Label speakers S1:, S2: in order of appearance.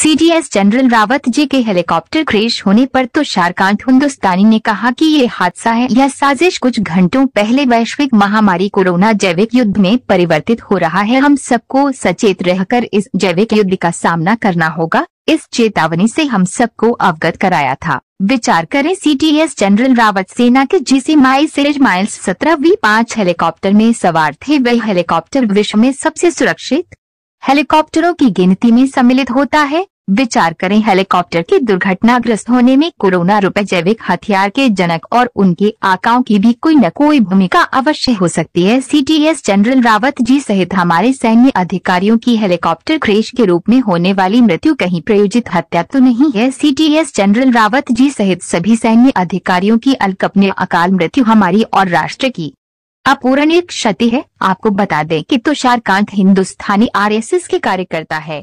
S1: CDS general Rawat जी के helicopter crash होने पर तो शारकांत हिंदुस्तानी ने कहा कि ये हादसा है यह साजिश कुछ घंटों पहले वैश्विक महामारी कोरोना जैविक युद्ध में परिवर्तित हो रहा है हम सबको सचेत रहकर इस जैविक युद्ध का सामना करना होगा इस चेतावनी से हम सबको अवगत कराया था विचार करें सीटीएस जनरल रावत सेना के जीसी माई सेज माइल्स सत्रह वी पाँच हेलीकॉप्टर में सवार थे वह हेलीकॉप्टर विश्व में सबसे सुरक्षित हेलीकॉप्टरों की गिनती में सम्मिलित होता है विचार करें हेलीकॉप्टर के दुर्घटनाग्रस्त होने में कोरोना रूपए जैविक हथियार के जनक और उनके आकाओं की भी कोई न कोई भूमिका अवश्य हो सकती है सीटीएस जनरल रावत जी सहित हमारे सैन्य अधिकारियों की हेलीकॉप्टर क्रेश के रूप में होने वाली मृत्यु कहीं प्रयोजित हत्या तो नहीं है सी जनरल रावत जी सहित सभी सैन्य अधिकारियों की अल्कपने अकाल मृत्यु हमारी और राष्ट्र की अपूरणीय क्षति है आपको बता दें कि कांत हिंदुस्तानी आरएसएस के कार्यकर्ता है